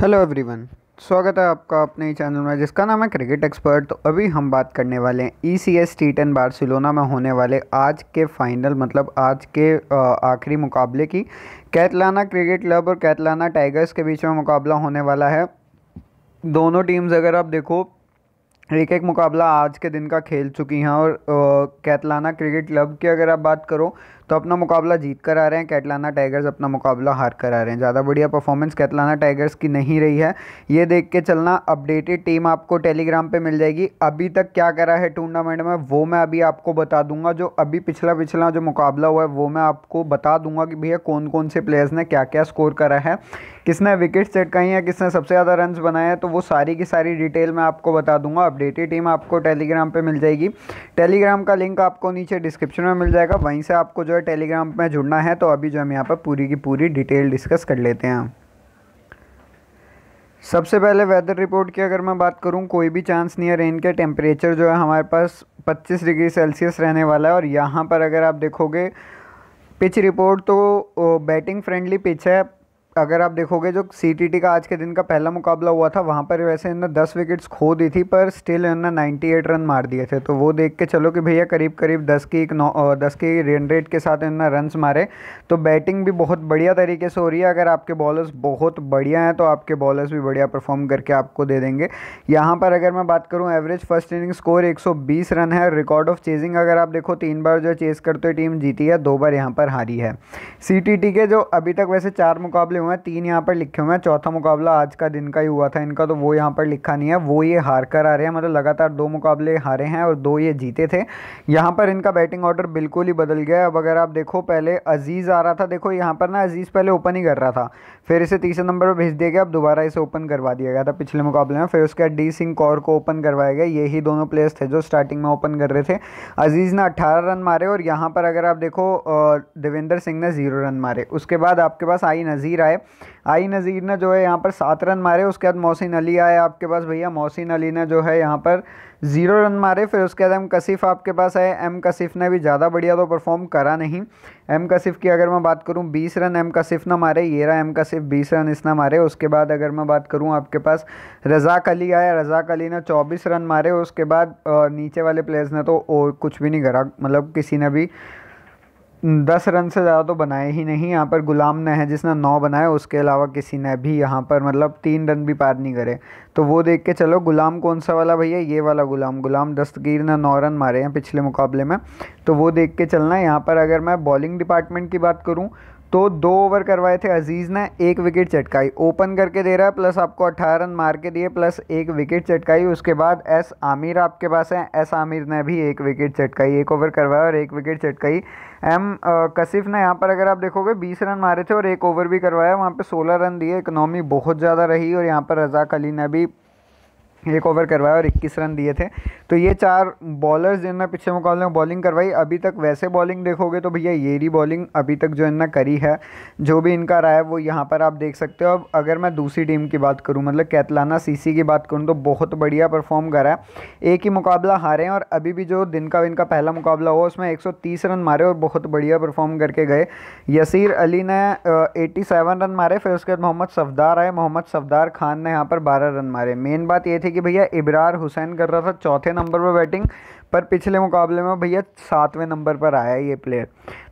hello everyone स्वागत है आपका अपने ही चैनल में जिसका नाम है क्रिकेट एक्सपर्ट तो अभी हम बात करने वाले हैं E C S T ten Barcelona में होने वाले आज के फाइनल मतलब आज के आखिरी मुकाबले की कैतलाना क्रिकेट क्लब और कैतलाना टाइगर्स के बीच में मुकाबला होने वाला है दोनों टीम्स अगर आप देखो एक एक मुकाबला आज के दिन का खेल चुकी हैं और कैतलाना क्रिकेट क्लब की अगर आप बात करो तो अपना मुकाबला जीत कर आ रहे हैं कैटलाना टाइगर्स अपना मुकाबला हार कर आ रहे हैं ज़्यादा बढ़िया परफॉर्मेंस कैटलाना टाइगर्स की नहीं रही है ये देख के चलना अपडेटेड टीम आपको टेलीग्राम पे मिल जाएगी अभी तक क्या करा है टूर्नामेंट में वो मैं अभी आपको बता दूंगा जो अभी पिछला पिछला जो मुकाबला हुआ है वो मैं आपको बता दूंगा कि भैया कौन कौन से प्लेयर्स ने क्या क्या स्कोर करा है किसने विकेट चटकाई हैं किसने सबसे ज़्यादा रन बनाए हैं तो वो सारी की सारी डिटेल मैं आपको बता दूंगा अपडेटेड टीम आपको टेलीग्राम पर मिल जाएगी टेलीग्राम का लिंक आपको नीचे डिस्क्रिप्शन में मिल जाएगा वहीं से आपको जो है अगर टेलीग्राम में जुड़ना है तो अभी जो हम यहाँ पर पूरी की पूरी डिटेल डिस्कस कर लेते हैं सबसे पहले वेदर रिपोर्ट की अगर मैं बात करूँ कोई भी चांस नहीं है रेन के टेम्परेचर जो है हमारे पास 25 डिग्री सेल्सियस रहने वाला है और यहाँ पर अगर आप देखोगे पिच रिपोर्ट तो बैटिंग फ्रेंडली पिच है अगर आप देखोगे जो सी का आज के दिन का पहला मुकाबला हुआ था वहाँ पर वैसे इन्होंने दस विकेट्स खो दी थी पर स्टिल इन्होंने नाइन्टी एट रन मार दिए थे तो वो देख के चलो कि भैया करीब करीब दस की एक नौ दस की रन रेट के साथ इन्होंने रनस मारे तो बैटिंग भी बहुत बढ़िया तरीके से हो रही है अगर आपके बॉलर्स बहुत बढ़िया हैं तो आपके बॉलर्स भी बढ़िया परफॉर्म करके आपको दे देंगे यहाँ पर अगर मैं बात करूँ एवरेज फर्स्ट इनिंग स्कोर एक रन है रिकॉर्ड ऑफ चेजिंग अगर आप देखो तीन बार जो चेज़ करते हुए टीम जीती है दो बार यहाँ पर हारी है सी के जो अभी तक वैसे चार मुकाबले हुए हैं तीन यहाँ पर लिखे हुए हैं चौथा मुकाबला आज का दिन का ही हुआ था इनका तो वो यहाँ पर लिखा नहीं है वो ये हार कर आ रहे हैं मतलब लगातार दो मुकाबले हारे हैं और दो ये जीते थे यहाँ पर इनका बैटिंग ऑर्डर बिल्कुल ही बदल गया अब अगर आप देखो पहले अजीज़ आ रहा था देखो यहाँ पर ना अजीज़ पहले ओपन ही कर रहा था फिर इसे तीसरे नंबर पर भेज दिया गया अब दोबारा इसे ओपन करवा दिया गया था पिछले मुकाबले में फिर उसके बाद डी सिंह कौर को ओपन करवाया गया यही दोनों प्लेयर्स थे जो स्टार्टिंग में ओपन कर रहे थे अजीज़ ने अट्ठारह रन मारे और यहाँ पर अगर आप देखो देवेंद्र सिंह ने ज़ीरो रन मारे उसके बाद आपके पास आई नज़ीर आए आए आई नज़ीर ने जो है यहाँ पर सात रन मारे उसके बाद मोहसिन अली आए आपके पास भैया मोहसिन अली ने जो है यहाँ पर ज़ीरो रन मारे फिर उसके बाद एम कसीफ़ आपके पास आए एम कसीफ ने भी ज़्यादा बढ़िया तो परफॉर्म करा नहीं एम कसीफ़ की अगर मैं बात करूँ बीस रन एम कसीफ ना मारे ये रहा एम कसीफ़ बीस रन इसने मारे उसके बाद अगर मैं बात करूँ आपके पास रज़ाक अली आया रज़ाक अली ने चौबीस रन मारे उसके बाद नीचे वाले प्लेयर्स ने तो और कुछ भी नहीं करा मतलब किसी ने भी दस रन से ज़्यादा तो बनाए ही नहीं यहाँ पर गुलाम ने है जिसने नौ बनाए उसके अलावा किसी ने भी यहाँ पर मतलब तीन रन भी पार नहीं करे तो वो देख के चलो गुलाम कौन सा वाला भैया ये वाला गुलाम गुलाम दस्तगीर ने नौ रन मारे हैं पिछले मुकाबले में तो वो देख के चलना यहाँ पर अगर मैं बॉलिंग डिपार्टमेंट की बात करूँ तो दो ओवर करवाए थे अजीज़ ने एक विकेट चटकाई ओपन करके दे रहा है प्लस आपको 18 रन मार के दिए प्लस एक विकेट चटकाई उसके बाद एस आमिर आपके पास है एस आमिर ने भी एक विकेट चटकाई एक ओवर करवाया और एक विकेट चटकाई एम कसिफ ने यहाँ पर अगर आप देखोगे 20 रन मारे थे और एक ओवर भी करवाया वहाँ पर सोलह रन दिए इकनॉमी बहुत ज़्यादा रही और यहाँ पर रजाक अली ने भी एक ओवर करवाया और 21 रन दिए थे तो ये चार बॉलर्स जिनने पिछले मुकाबले में बॉलिंग करवाई अभी तक वैसे बॉलिंग देखोगे तो भैया येरी बॉलिंग अभी तक जो इनने करी है जो भी इनका रहा है वो यहाँ पर आप देख सकते हो अब अगर मैं दूसरी टीम की बात करूँ मतलब कैतलाना सीसी की बात करूँ तो बहुत बढ़िया परफॉर्म करा है एक ही मुकाबला हारे हैं और अभी भी जो दिन का इनका पहला मुकाबला हुआ उसमें एक रन मारे और बहुत बढ़िया परफॉर्म करके गए यसीर अली ने एटी रन मारे फिर उसके बाद मोहम्मद सफदार आए मोहम्मद सफदार खान ने यहाँ पर बारह रन मारे मेन बात ये थी कि भैया इब्रार हुसैन कर रहा था चौथे नंबर पर बैटिंग पर पिछले मुकाबले में भैया सातवें नंबर पर आया ये प्लेयर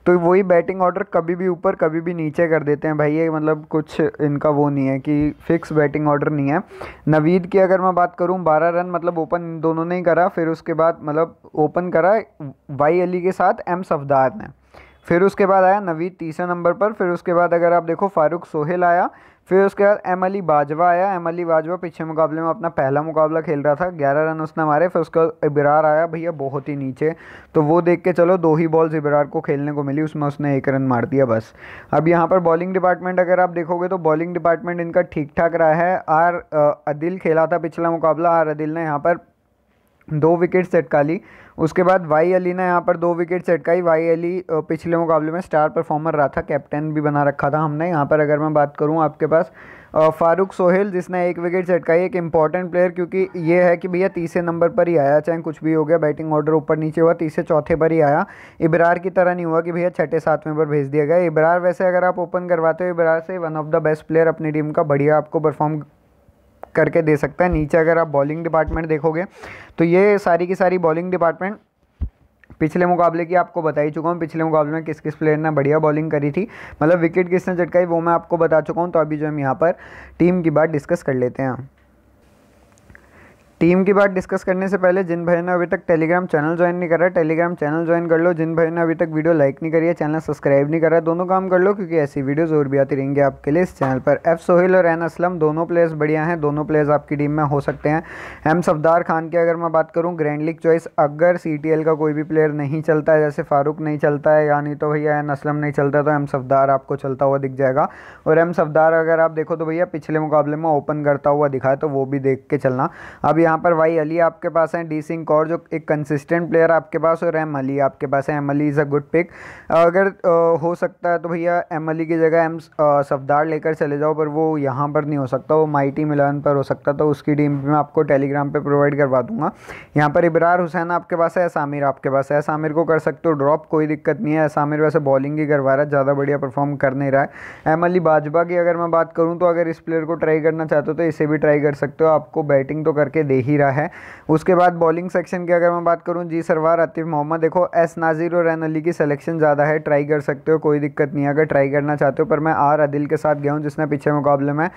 तो वही बैटिंग ऑर्डर कभी भी ऊपर कभी भी नीचे कर देते हैं भैया है, मतलब कुछ इनका वो नहीं है कि फिक्स बैटिंग ऑर्डर नहीं है नवीद की अगर मैं बात करूँ बारह रन मतलब ओपन दोनों ने ही करा फिर उसके बाद मतलब ओपन करा वाई अली के साथ एम सफदार ने फिर उसके बाद आया नवीद तीसरे नंबर पर फिर उसके बाद अगर आप देखो फारूक सोहेल आया फिर उसके बाद एम अली बाजवा आया एम अली बाजवा पिछले मुकाबले में अपना पहला मुकाबला खेल रहा था ग्यारह रन उसने मारे फिर उसका इबरार आया भैया बहुत ही नीचे तो वो देख के चलो दो ही बॉल्स इबरार को खेलने को मिली उसमें उसने एक रन मार दिया बस अब यहाँ पर बॉलिंग डिपार्टमेंट अगर आप देखोगे तो बॉलिंग डिपार्टमेंट इनका ठीक ठाक रहा है आर अदिल खेला था पिछला मुकाबला आर अदिल ने यहाँ पर दो विकेट सेट का ली उसके बाद वाई अली ने यहाँ पर दो विकेट सेट का ही वाई अली पिछले मुकाबले में स्टार परफॉर्मर रहा था कैप्टन भी बना रखा था हमने यहाँ पर अगर मैं बात करूँ आपके पास फारूक सोहेल जिसने एक विकेट सेट का एक इंपॉर्टेंट प्लेयर क्योंकि ये है कि भैया तीसरे नंबर पर ही आया चाहे कुछ भी हो गया बैटिंग ऑर्डर ऊपर नीचे हुआ तीसरे चौथे पर ही आया इब्रार की तरह नहीं हुआ कि भैया छठे सातवें पर भेज दिया गया इबरार वैसे अगर आप ओपन करवाते हो इबरार से one of the best player अपनी टीम का बढ़िया आपको परफॉर्म करके दे सकता है नीचे अगर आप बॉलिंग डिपार्टमेंट देखोगे तो ये सारी की सारी बॉलिंग डिपार्टमेंट पिछले मुकाबले की आपको बता ही चुका हूँ पिछले मुकाबले में किस किस प्लेयर ने बढ़िया बॉलिंग करी थी मतलब विकेट किसने झटकाई वो मैं आपको बता चुका हूँ तो अभी जो हम यहाँ पर टीम की बात डिस्कस कर लेते हैं टीम की बात डिस्कस करने से पहले जिन भाई ने अभी तक टेलीग्राम चैनल ज्वाइन नहीं करा टेलीग्राम चैनल ज्वाइन कर लो जिन भाई ने अभी तक वीडियो लाइक नहीं करी है चैनल सब्सक्राइब नहीं करा दोनों काम कर लो क्योंकि ऐसी वीडियोज़ और भी आती रहेंगी आपके लिए इस चैनल पर एफ सोहिल और एन असलम दोनों प्लेयर्स बढ़िया हैं दोनों प्लेयर्स आपकी टीम में हो सकते हैं एम सफदार खान की अगर मैं बात करूँ ग्रैंड लीग चॉइस अगर सी का कोई भी प्लेयर नहीं चलता है जैसे फारूक नहीं चलता है या नहीं तो भैया एन असलम नहीं चलता तो एम सफदार आपको चलता हुआ दिख जाएगा और एम सफदार अगर आप देखो तो भैया पिछले मुकाबले में ओपन करता हुआ दिखा तो वो भी देख के चलना अब यहाँ पर वाई अली आपके पास हैं डी सिंह कौर जो एक कंसिस्टेंट प्लेयर आपके पास और एम अली आपके पास है M Ali is a good pick अगर हो सकता है तो भैया एम अली की जगह एम सफदार लेकर चले जाओ पर वो यहाँ पर नहीं हो सकता वो माइटी मिलान पर हो सकता तो उसकी टीम मैं आपको टेलीग्राम पर प्रोवाइड करवा दूँगा यहाँ पर इबरार हुसैन आपके पास है सामिर आपके पास है सामिर को कर सकते हो ड्रॉप कोई दिक्कत नहीं है सामिर वैसे बॉलिंग ही करवा रहा है ज़्यादा बढ़िया परफॉर्म कर नहीं रहा है एम अली बाजवा की अगर मैं बात करूँ तो अगर इस प्लेयर को ट्राई करना चाहते हो तो इसे भी ट्राई कर सकते हो आपको बैटिंग तो करके दे ही रहा है उसके बाद बॉलिंग सेक्शन की अगर मैं बात करूँ जी सरवार आतिफ मोहम्मद देखो एस नाजिर और एन अली की सिलेक्शन ज़्यादा है ट्राई कर सकते हो कोई दिक्कत नहीं अगर ट्राई करना चाहते हो पर मैं आर अदिल के साथ गया हूँ जिसने पीछे मुकाबले में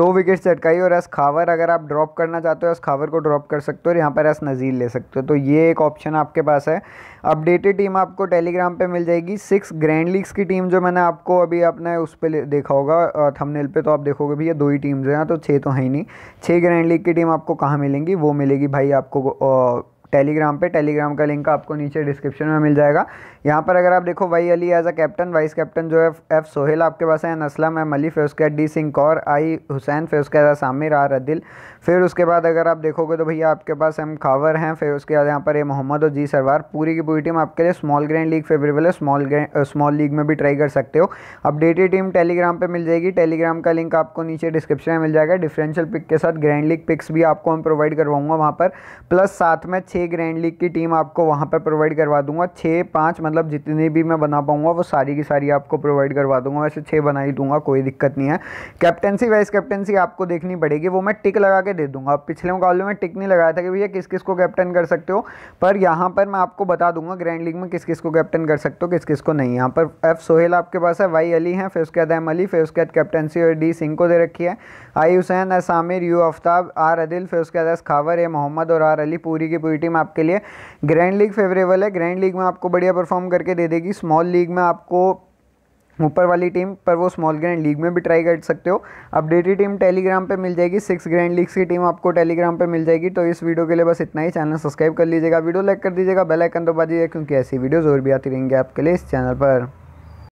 दो विकेट चटकाई और एस खावर अगर आप ड्रॉप करना चाहते हो एस खावर को ड्रॉप कर सकते हो और यहाँ पर एस नज़ीर ले सकते हो तो ये एक ऑप्शन आपके पास है अपडेटेड टीम आपको टेलीग्राम पे मिल जाएगी सिक्स ग्रैंड लीग्स की टीम जो मैंने आपको अभी आपने उस पर देखा होगा थंबनेल पे तो आप देखोगे भैया दो ही टीम जो हैं तो छः तो हैं ही नहीं छः ग्रैंड लीग की टीम आपको कहाँ मिलेंगी वो मिलेगी भाई आपको टेलीग्राम पे टेलीग्राम का लिंक आपको नीचे डिस्क्रिप्शन में मिल जाएगा यहाँ पर अगर आप देखो वही Ali as a captain vice captain जो है एफ सोहेल आपके पास है असलम एम अली फिर उसके डी सिंह कौर आई हुसैन फिर उसके बाद सामिर आर अदिल फिर उसके बाद अगर आप देखोगे तो भैया आपके पास एम खावर हैं फिर उसके बाद यहाँ पर ए मोहम्मद और जी सरवार पूरी की पूरी टीम आपके लिए स्मॉल ग्रैंड लीग फेवरेबल है स्मॉल स्मॉल लीग में भी ट्राई कर सकते हो अपडेटेड टीम टेलीग्राम पर मिल जाएगी टेलीग्राम का लिंक आपको नीचे डिस्क्रिप्शन में मिल जाएगा डिफरेंशियल पिक के साथ ग्रैंड लीग पिक्स भी आपको हम प्रोवाइड करवाऊँगा वहाँ पर प्लस साथ में छः छः ग्रैंड लीग की टीम आपको वहाँ पर प्रोवाइड करवा दूंगा छः पाँच मतलब जितनी भी मैं बना पाऊँगा वो सारी की सारी आपको प्रोवाइड करवा दूंगा वैसे छः बना ही दूंगा कोई दिक्कत नहीं है कैप्टनसी वाइस कैप्टनसी आपको देखनी पड़ेगी वो मैं टिक लगा के दे दूंगा पिछले मुकाबले में टिक नहीं लगाया था कि भैया किस किस को कैप्टन कर सकते हो पर यहाँ पर मैं आपको बता दूंगा ग्रैंड लीग में किस किस को कैप्टन कर सकते हो किस किस को नहीं यहाँ पर एफ सोहेल आपके पास है वाई अली है फिर उसके बाद एम अली फिर उसके बाद कैप्टनसी और डी सिंह को दे रखी है I Hussain S Aamir U Aftab R Adil फिर उसके बाद एस खावर ए मोहम्मद और आर अली पूरी की पूरी टीम आपके लिए ग्रैंड लीग फेवरेबल है ग्रैंड लीग में आपको बढ़िया परफॉर्म करके दे देगी स्मॉल लीग में आपको ऊपर वाली टीम पर वो स्मॉल ग्रैंड लीग में भी ट्राई कर सकते हो अपडेटेड टीम टेलीग्राम पे मिल जाएगी सिक्स ग्रैंड लीग्स की टीम आपको टेलीग्राम पे मिल जाएगी तो इस वीडियो के लिए बस इतना ही चैनल सब्सक्राइब कर लीजिएगा वीडियो लाइक कर दीजिएगा बेल आइकन दबा दीजिएगा क्योंकि ऐसी वीडियोज़ और भी आती रहेंगी आपके लिए इस चैनल पर